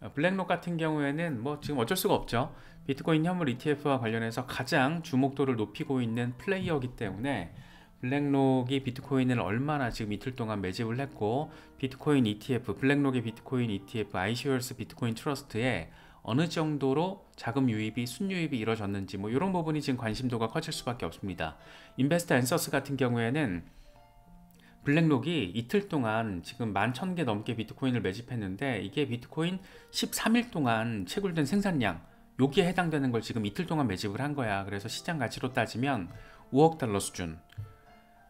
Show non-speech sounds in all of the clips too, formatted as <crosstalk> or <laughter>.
어, 블랙록 같은 경우에는 뭐 지금 어쩔 수가 없죠. 비트코인 현물 ETF와 관련해서 가장 주목도를 높이고 있는 플레이어기 이 때문에 블랙록이 비트코인을 얼마나 지금 이틀 동안 매집을 했고 비트코인 ETF, 블랙록의 비트코인 ETF, 아이시월스 비트코인 트러스트에 어느 정도로 자금 유입이 순유입이 이루어졌는지 뭐 이런 부분이 지금 관심도가 커질 수밖에 없습니다. 인베스트 앤서스 같은 경우에는 블랙록이 이틀 동안 지금 11,000개 넘게 비트코인을 매집했는데 이게 비트코인 13일 동안 채굴된 생산량 여기에 해당되는 걸 지금 이틀 동안 매집을 한 거야. 그래서 시장 가치로 따지면 5억 달러 수준.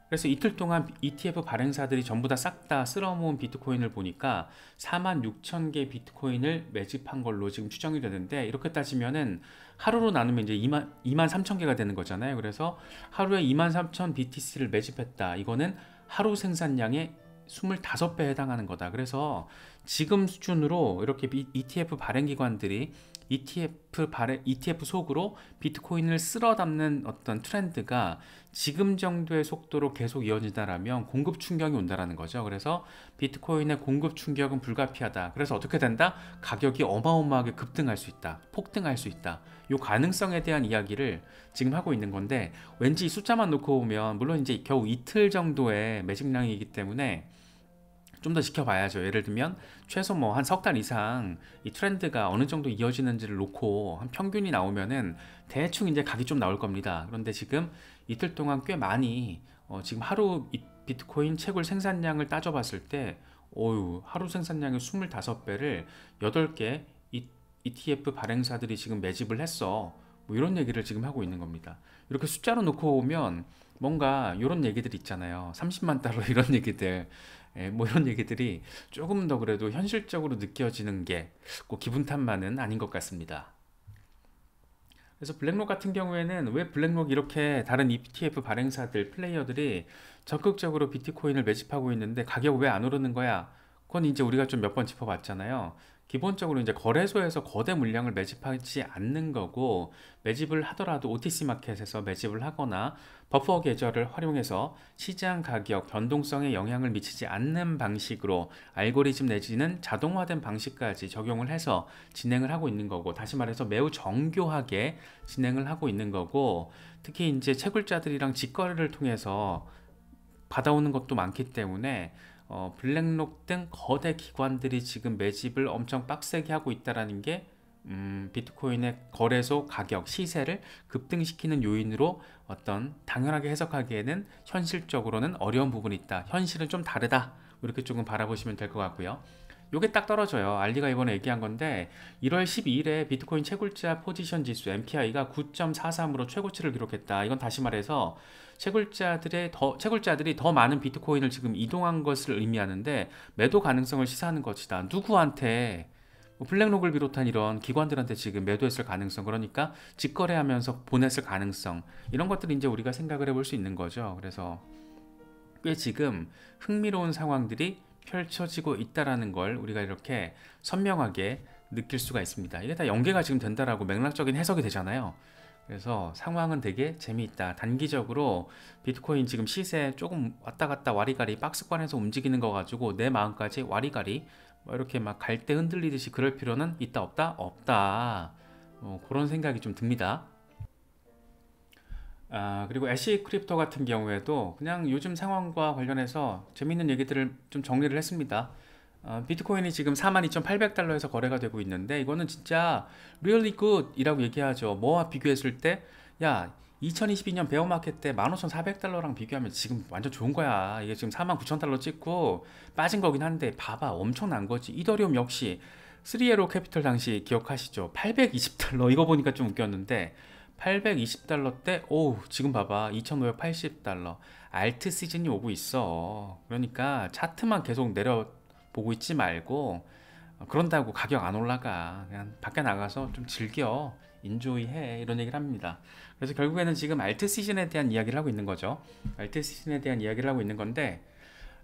그래서 이틀 동안 ETF 발행사들이 전부 다 싹 다 쓸어모은 비트코인을 보니까 4만 6천 개 비트코인을 매집한 걸로 지금 추정이 되는데 이렇게 따지면은 하루로 나누면 이제 2만 2만 3천 개가 되는 거잖아요. 그래서 하루에 2만 3천 BTC를 매집했다. 이거는 하루 생산량의 25배에 해당하는 거다. 그래서 지금 수준으로 이렇게 ETF 발행 기관들이 ETF 발행 ETF 속으로 비트코인을 쓸어 담는 어떤 트렌드가 지금 정도의 속도로 계속 이어진다라면 공급 충격이 온다라는 거죠. 그래서 비트코인의 공급 충격은 불가피하다. 그래서 어떻게 된다? 가격이 어마어마하게 급등할 수 있다. 폭등할 수 있다. 이 가능성에 대한 이야기를 지금 하고 있는 건데 왠지 숫자만 놓고 보면 물론 이제 겨우 이틀 정도의 매직량이기 때문에 좀더 지켜봐야죠. 예를 들면 최소 뭐 한 석 달 이상 이 트렌드가 어느 정도 이어지는지를 놓고 한 평균이 나오면은 대충 이제 각이 좀 나올 겁니다. 그런데 지금 이틀 동안 꽤 많이 어 지금 하루 비트코인 채굴 생산량을 따져봤을 때 어유 하루 생산량의 25배를 8개 ETF 발행사들이 지금 매집을 했어. 뭐 이런 얘기를 지금 하고 있는 겁니다. 이렇게 숫자로 놓고 보면 뭔가 이런 얘기들 있잖아요. 30만 달러 <laughs> 이런 얘기들. 예, 뭐 이런 얘기들이 조금 더 그래도 현실적으로 느껴지는 게꼭 기분 탓만은 아닌 것 같습니다. 그래서 블랙록 같은 경우에는 왜 블랙록 이렇게 다른 ETF 발행사들 플레이어들이 적극적으로 비트코인을 매집하고 있는데 가격 왜 안 오르는 거야? 그건 이제 우리가 좀 몇 번 짚어봤잖아요. 기본적으로 이제 거래소에서 거대 물량을 매집하지 않는 거고 매집을 하더라도 OTC 마켓에서 매집을 하거나 버퍼 계절을 활용해서 시장 가격 변동성에 영향을 미치지 않는 방식으로 알고리즘 내지는 자동화된 방식까지 적용을 해서 진행을 하고 있는 거고 다시 말해서 매우 정교하게 진행을 하고 있는 거고 특히 이제 채굴자들이랑 직거래를 통해서 받아오는 것도 많기 때문에 어, 블랙록 등 거대 기관들이 지금 매집을 엄청 빡세게 하고 있다라는 게 음, 비트코인의 거래소 가격 시세를 급등시키는 요인으로 어떤 당연하게 해석하기에는 현실적으로는 어려운 부분이 있다 현실은 좀 다르다 이렇게 조금 바라보시면 될 것 같고요 요게 딱 떨어져요. 알리가 이번에 얘기한 건데 1월 12일에 비트코인 채굴자 포지션 지수 MPI가 9.43으로 최고치를 기록했다. 이건 다시 말해서 채굴자들의 더 채굴자들이 더 많은 비트코인을 지금 이동한 것을 의미하는데 매도 가능성을 시사하는 것이다. 누구한테 뭐 블랙록을 비롯한 이런 기관들한테 지금 매도했을 가능성 그러니까 직거래하면서 보냈을 가능성 이런 것들을 이제 우리가 생각을 해볼 수 있는 거죠 그래서 꽤 지금 흥미로운 상황들이 펼쳐지고 있다라는 걸 우리가 이렇게 선명하게 느낄 수가 있습니다. 이게 다 연계가 지금 된다라고 맥락적인 해석이 되잖아요. 그래서 상황은 되게 재미있다. 단기적으로 비트코인 지금 시세 조금 왔다 갔다 와리가리 박스권에서 움직이는 거 가지고 내 마음까지 와리가리 뭐 이렇게 막 갈 때 흔들리듯이 그럴 필요는 있다 없다 없다 어, 그런 생각이 좀 듭니다. 아, 그리고 애쉬 크립토 같은 경우에도 그냥 요즘 상황과 관련해서 재밌는 얘기들을 좀 정리를 했습니다. 어, 비트코인이 지금 42,800달러에서 거래가 되고 있는데 이거는 진짜 really good이라고 얘기하죠. 뭐와 비교했을 때 야, 2022년 베어마켓 때 15,400달러랑 비교하면 지금 완전 좋은 거야. 이게 지금 49,000달러 찍고 빠진 거긴 한데 봐봐 엄청난 거지. 이더리움 역시 3에로 캐피털 당시 기억하시죠? 820달러 이거 보니까 좀 웃겼는데 820달러 대 오우 지금 봐봐 2580달러 알트 시즌이 오고 있어 그러니까 차트만 계속 내려보고 있지 말고 어, 그런다고 가격 안 올라가 그냥 밖에 나가서 좀 즐겨 인조이해 이런 얘기를 합니다 그래서 결국에는 지금 알트 시즌에 대한 이야기를 하고 있는 거죠 알트 시즌에 대한 이야기를 하고 있는 건데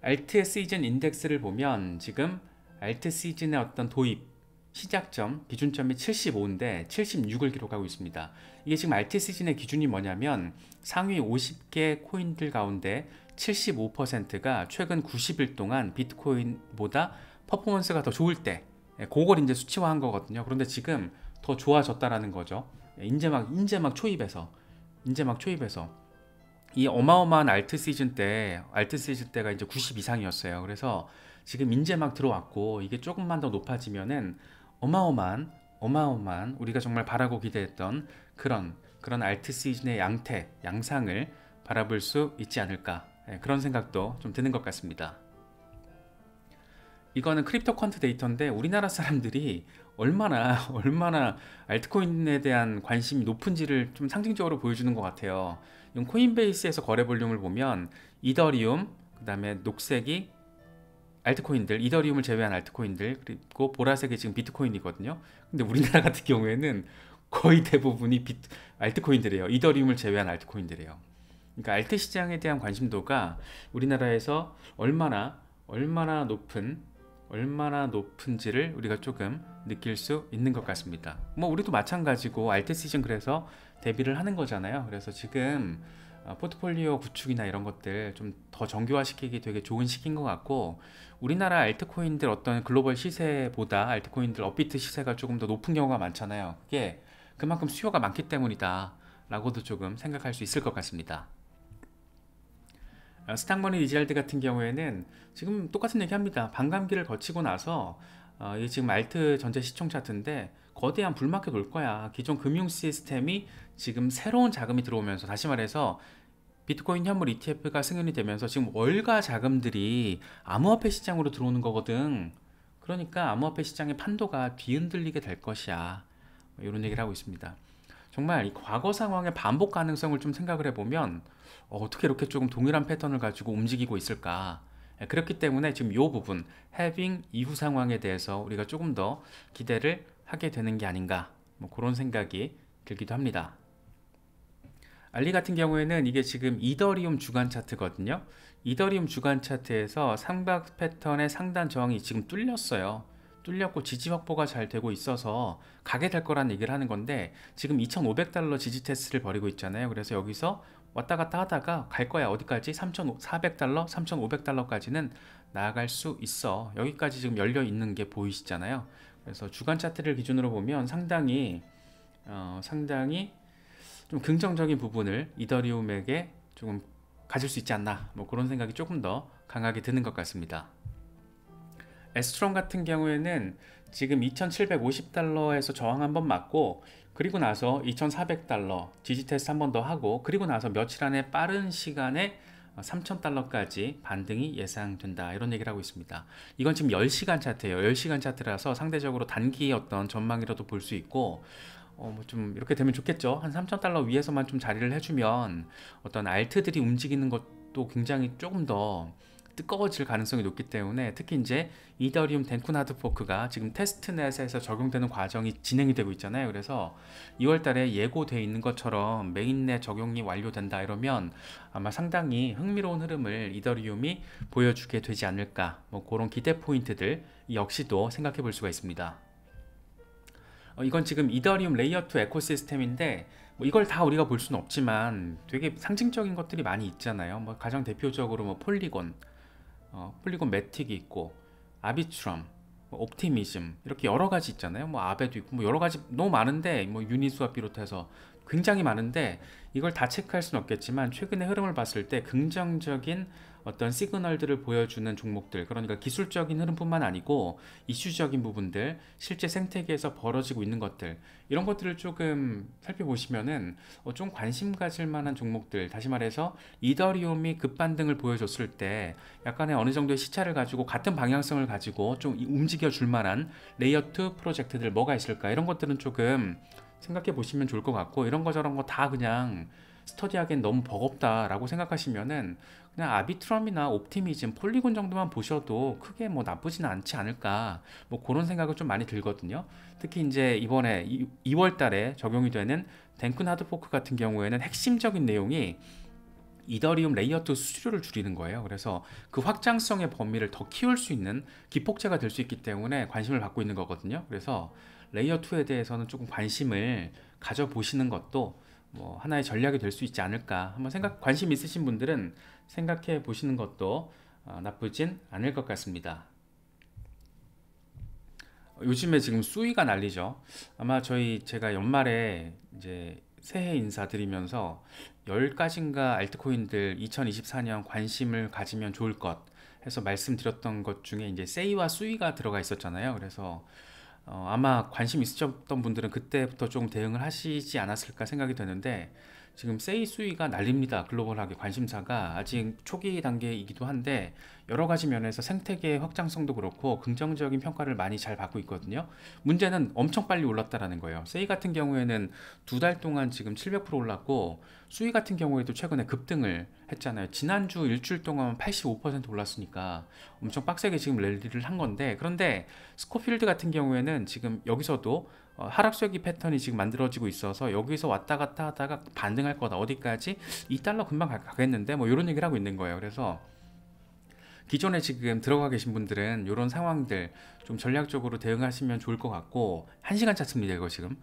알트 시즌 인덱스를 보면 지금 알트 시즌의 어떤 도입 시작점, 기준점이 75인데 76을 기록하고 있습니다. 이게 지금 RTS 진의 기준이 뭐냐면 상위 50개 코인들 가운데 75%가 최근 90일 동안 비트코인보다 퍼포먼스가 더 좋을 때 예, 그걸 이제 수치화한 거거든요. 그런데 지금 더 좋아졌다라는 거죠. 이제 예, 막 이제 막 초입에서 이제 막 초입에서 이 어마어마한 알트 시즌 때 알트 시즌 때가 이제 90 이상이었어요. 그래서 지금 이제 막 들어왔고 이게 조금만 더 높아지면은 어마어마한 어마어마한 우리가 정말 바라고 기대했던 그런 그런 알트 시즌의 양태 양상을 바라볼 수 있지 않을까 예, 그런 생각도 좀 드는 것 같습니다. 이거는 크립토 퀀트 데이터인데 우리나라 사람들이 얼마나 <laughs> 얼마나 알트코인에 대한 관심이 높은지를 좀 상징적으로 보여주는 것 같아요. 코인베이스에서 거래 볼륨을 보면 이더리움, 그 다음에 녹색이 알트코인들, 이더리움을 제외한 알트코인들, 그리고 보라색이 지금 비트코인이거든요. 근데 우리나라 <laughs> 같은 경우에는 거의 대부분이 비트, 알트코인들이에요. 이더리움을 제외한 알트코인들이에요. 그러니까 알트 시장에 대한 관심도가 우리나라에서 얼마나 얼마나 높은 얼마나 높은지를 우리가 조금 느낄 수 있는 것 같습니다. 뭐 우리도 마찬가지고 알트 시즌 그래서 대비를 하는 거잖아요. 그래서 지금 아, 포트폴리오 구축이나 이런 것들 좀 더 정교화시키기 되게 좋은 시기인 것 같고 우리나라 알트코인들 어떤 글로벌 시세보다 알트코인들 업비트 시세가 조금 더 높은 경우가 많잖아요 그게 그만큼 수요가 많기 때문이다 라고도 조금 생각할 수 있을 것 같습니다 아, 스탁머니 리지알드 같은 경우에는 지금 똑같은 얘기합니다 반감기를 거치고 나서 어, 이게 지금 알트 전체 시총 차트인데 거대한 불마켓 올 거야. 기존 금융 시스템이 지금 새로운 자금이 들어오면서 다시 말해서 비트코인 현물 ETF가 승인이 되면서 지금 월가 자금들이 암호화폐 시장으로 들어오는 거거든. 그러니까 암호화폐 시장의 판도가 뒤흔들리게 될 것이야. 뭐 이런 얘기를 하고 있습니다. 정말 이 과거 상황의 반복 가능성을 좀 생각을 해보면 어, 떻게 이렇게 조금 동일한 패턴을 가지고 움직이고 있을까? 예, 그렇기 때문에 지금 이 부분, 해빙 이후 상황에 대해서 우리가 조금 더 기대를 하게 되는 게 아닌가 뭐 그런 생각이 들기도 합니다. 알리 같은 경우에는 이게 지금 이더리움 주간 차트거든요. 이더리움 주간 차트에서 상박 패턴의 상단 저항이 지금 뚫렸어요. 뚫렸고 지지 확보가 잘 되고 있어서 가게 될거란 얘기를 하는 건데 지금 2,500달러 지지 테스트를 벌이고 있잖아요. 그래서 여기서 왔다 갔다 하다가 갈 거야. 어디까지? 3,400달러, 3,500달러까지는 나아갈 수 있어. 여기까지 지금 열려 있는 게 보이시잖아요. 그래서 주간 차트를 기준으로 보면 상당히 어, 상당히 좀 긍정적인 부분을 이더리움에게 조금 가질 수 있지 않나 뭐 그런 생각이 조금 더 강하게 드는 것 같습니다. 에스트롬 같은 경우에는 지금 2750달러에서 저항 한번 맞고 그리고 나서 2400달러 지지 테스트 한번 더 하고 그리고 나서 며칠 안에 빠른 시간에 3,000달러까지 반등이 예상된다 이런 얘기를 하고 있습니다. 이건 지금 10시간 차트예요. 10시간 차트라서 상대적으로 단기 어떤 전망이라도 볼 수 있고 어뭐좀 이렇게 되면 좋겠죠. 한 3,000달러 위에서만 좀 자리를 해주면 어떤 알트들이 움직이는 것도 굉장히 조금 더 뜨거워질 가능성이 높기 때문에 특히 이제 이더리움 덴쿤 하드포크가 지금 테스트넷에서 적용되는 과정이 진행이 되고 있잖아요. 그래서 2월 달에 예고돼 있는 것처럼 메인넷 적용이 완료된다 이러면 아마 상당히 흥미로운 흐름을 이더리움이 보여주게 되지 않을까 뭐 그런 기대 포인트들 역시도 생각해 볼 수가 있습니다. 어, 이건 지금 이더리움 레이어2 에코시스템인데 뭐 이걸 다 우리가 볼 수는 없지만 되게 상징적인 것들이 많이 있잖아요. 뭐 가장 대표적으로 뭐 폴리곤, 어, 폴리곤 매틱이 있고 아비트럼 뭐 옵티미즘 이렇게 여러 가지 있잖아요 뭐 아베도 있고 뭐 여러 가지 너무 많은데 뭐 유니수와 비롯해서 굉장히 많은데 이걸 다 체크할 수는 없겠지만 최근의 흐름을 봤을 때 긍정적인 어떤 시그널들을 보여주는 종목들 그러니까 기술적인 흐름뿐만 아니고 이슈적인 부분들 실제 생태계에서 벌어지고 있는 것들 이런 것들을 조금 살펴보시면은 어, 좀 관심 가질 만한 종목들 다시 말해서 이더리움이 급반등을 보여줬을 때 약간의 어느 정도의 시차를 가지고 같은 방향성을 가지고 좀 움직여 줄 만한 레이어2 프로젝트들 뭐가 있을까 이런 것들은 조금 생각해 보시면 좋을 것 같고 이런 거 저런 거 다 그냥 스터디하기엔 너무 버겁다라고 생각하시면은 그냥 아비트럼이나 옵티미즘, 폴리곤 정도만 보셔도 크게 뭐나쁘진 않지 않을까 뭐 그런 생각을 좀 많이 들거든요. 특히 이제 이번에 2, 월 달에 적용이 되는 덴크 하드포크 같은 경우에는 핵심적인 내용이 이더리움 레이어트 수수료를 줄이는 거예요. 그래서 그 확장성의 범위를 더 키울 수 있는 기폭제가 될 수 있기 때문에 관심을 받고 있는 거거든요. 그래서 레이어2에 대해서는 조금 관심을 가져보시는 것도 뭐 하나의 전략이 될 수 있지 않을까 한번 생각 관심 있으신 분들은 생각해 보시는 것도 어, 나쁘진 않을 것 같습니다. 요즘에 지금 수위가 난리죠. 아마 저희 제가 연말에 이제 새해 인사 드리면서 10가지인가 알트코인들 2024년 관심을 가지면 좋을 것 해서 말씀드렸던 것 중에 이제 세이와 수위가 들어가 있었잖아요. 그래서 어 아마 관심 있으셨던 분들은 그때부터 조금 대응을 하시지 않았을까 생각이 되는데 지금 세이 수위가 날립니다. 글로벌하게 관심사가 아직 초기 단계이기도 한데 여러 가지 면에서 생태계 의 확장성도 그렇고 긍정적인 평가를 많이 잘 받고 있거든요. 문제는 엄청 빨리 올랐다라는 거예요. 세이 같은 경우에는 두 달 동안 지금 700% 올랐고 수위 같은 경우에도 최근에 급등을 했잖아요. 지난주 일주일 동안 85% 올랐으니까 엄청 빡세게 지금 랠리를 한 건데 그런데 스코필드 같은 경우에는 지금 여기서도 어, 하락세기 패턴이 지금 만들어지고 있어서 여기서 왔다 갔다 하다가 반등할 거다 어디까지 2달러 금방 가겠는데 뭐 이런 얘기를 하고 있는 거예요 그래서 기존에 지금 들어가 계신 분들은 이런 상황들 좀 전략적으로 대응하시면 좋을 것 같고 1시간 차트입니다 이거 지금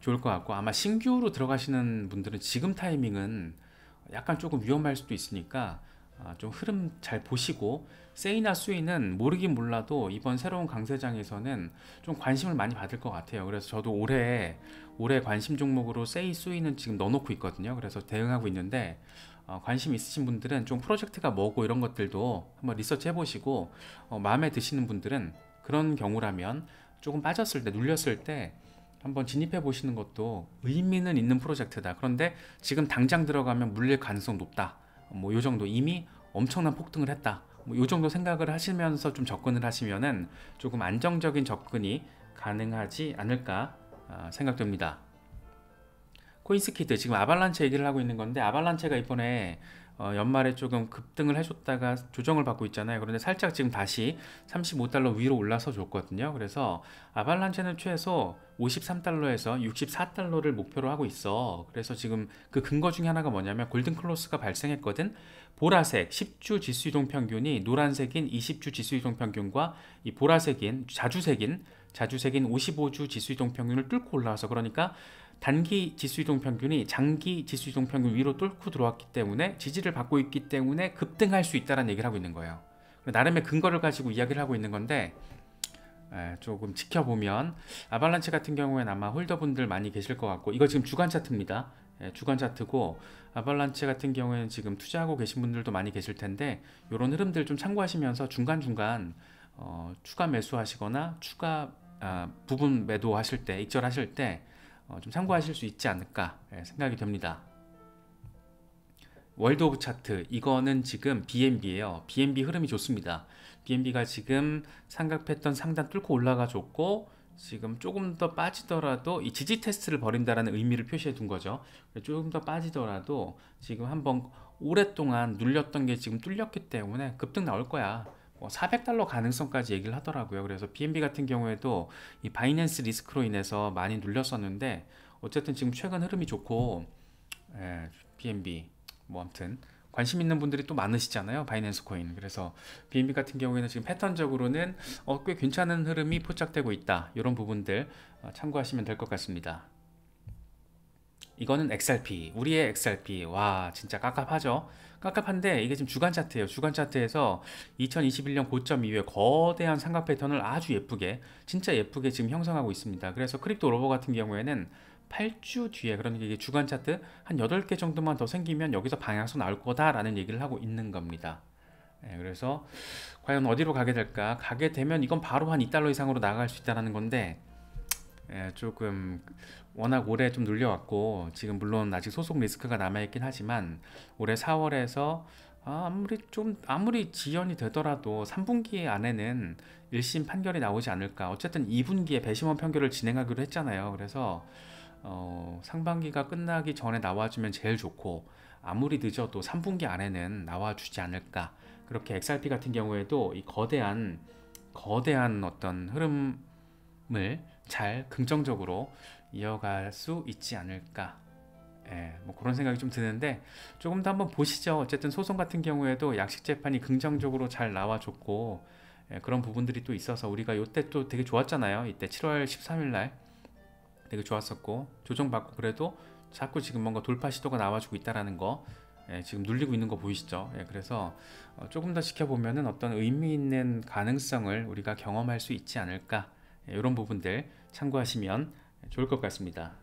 좋을 것 같고 아마 신규로 들어가시는 분들은 지금 타이밍은 약간 조금 위험할 수도 있으니까 아, 좀 흐름 잘 보시고 세이나 수위는 모르긴 몰라도 이번 새로운 강세장에서는 좀 관심을 많이 받을 것 같아요 그래서 저도 올해 올해 관심 종목으로 세이 수위는 지금 넣어놓고 있거든요 그래서 대응하고 있는데 어, 관심 있으신 분들은 좀 프로젝트가 뭐고 이런 것들도 한번 리서치 해보시고 어, 마음에 드시는 분들은 그런 경우라면 조금 빠졌을 때 눌렸을 때 한번 진입해 보시는 것도 의미는 있는 프로젝트다 그런데 지금 당장 들어가면 물릴 가능성 높다 뭐요 정도 이미 엄청난 폭등을 했다. 뭐요 정도 생각을 하시면서 좀 접근을 하시면은 조금 안정적인 접근이 가능하지 않을까 아, 생각됩니다. 코인스키드 지금 아발란체 얘기를 하고 있는 건데 아발란체가 이번에 어, 연말에 조금 급등을 해줬다가 조정을 받고 있잖아요. 그런데 살짝 지금 다시 35달러 위로 올라서 줬거든요. 그래서 아발란체는 최소 53달러에서 64달러를 목표로 하고 있어. 그래서 지금 그 근거 중에 하나가 뭐냐면 골든 클로스가 발생했거든. 보라색 10주 지수 이동 평균이 노란색인 20주 지수 이동 평균과 이 보라색인 자주색인 자주색인 55주 지수 이동 평균을 뚫고 올라와서 그러니까 단기 지수이동 평균이 장기 지수이동 평균 위로 뚫고 들어왔기 때문에 지지를 받고 있기 때문에 급등할 수 있다는 얘기를 하고 있는 거예요. 나름의 근거를 가지고 이야기를 하고 있는 건데 조금 지켜보면 아발란치 같은 경우에는 아마 홀더분들 많이 계실 것 같고 이거 지금 주간 차트입니다. 예, 주간 차트고 아발란치 같은 경우에는 지금 투자하고 계신 분들도 많이 계실 텐데 이런 흐름들 좀 참고하시면서 중간중간 어, 추가 매수하시거나 추가 아, 부분 매도하실 때 익절하실 때 어, 좀 참고하실 수 있지 않을까 예, 생각이 됩니다. 월드 오브 차트 이거는 지금 BNB예요. BNB 흐름이 좋습니다. BNB가 지금 삼각 패턴 상단 뚫고 올라가 줬고 지금 조금 더 빠지더라도 이 지지 테스트를 벌인다라는 의미를 표시해 둔 거죠. 조금 더 빠지더라도 지금 한번 오랫동안 눌렸던 게 지금 뚫렸기 때문에 급등 나올 거야. 400달러 어, 가능성까지 얘기를 하더라고요. 그래서 BNB 같은 경우에도 이 바이낸스 리스크로 인해서 많이 눌렸었는데 어쨌든 지금 최근 흐름이 좋고 예, BNB 뭐 아무튼 관심 있는 분들이 또 많으시잖아요 바이낸스 코인 그래서 BNB 같은 경우에는 지금 패턴적으로는 어, 꽤 괜찮은 흐름이 포착되고 있다 이런 부분들 어, 참고하시면 될 것 같습니다 이거는 XRP 우리의 XRP 와 진짜 깝깝하죠 깝깝한데 이게 지금 주간 차트예요 주간 차트에서 2021년 고점 이후에 거대한 상각 패턴을 아주 예쁘게 진짜 예쁘게 지금 형성하고 있습니다 그래서 크립토 로버 같은 경우에는 8주 뒤에 그러니까 이게 주간 차트 한 8개 정도만 더 생기면 여기서 방향성 나올 거다라는 얘기를 하고 있는 겁니다 네, 그래서 과연 어디로 가게 될까 가게 되면 이건 바로 한 2달러 이상으로 나갈 수 있다는 건데 예, 조금 워낙 올해 좀 눌려왔고 지금 물론 아직 소속 리스크가 남아있긴 하지만 올해 4월에서 아무리 좀 아무리 지연이 되더라도 3분기 안에는 1심 판결이 나오지 않을까 어쨌든 2분기에 배심원 판결을 진행하기로 했잖아요 그래서 어, 상반기가 끝나기 전에 나와주면 제일 좋고 아무리 늦어도 3분기 안에는 나와주지 않을까 그렇게 XRP 같은 경우에도 이 거대한 거대한 어떤 흐름을 잘 긍정적으로 이어갈 수 있지 않을까 예, 뭐 그런 생각이 좀 드는데 조금 더 한번 보시죠 어쨌든 소송 같은 경우에도 약식 재판이 긍정적으로 잘 나와줬고 예, 그런 부분들이 또 있어서 우리가 이때 또 되게 좋았잖아요 이때 7월 13일 날 되게 좋았었고 조정받고 그래도 자꾸 지금 뭔가 돌파 시도가 나와주고 있다라는 거 예, 지금 눌리고 있는 거 보이시죠? 예, 그래서 어, 조금 더지켜보면 어떤 의미 있는 가능성을 우리가 경험할 수 있지 않을까 예, 이런 부분들 참고하시면 좋을 것 같습니다.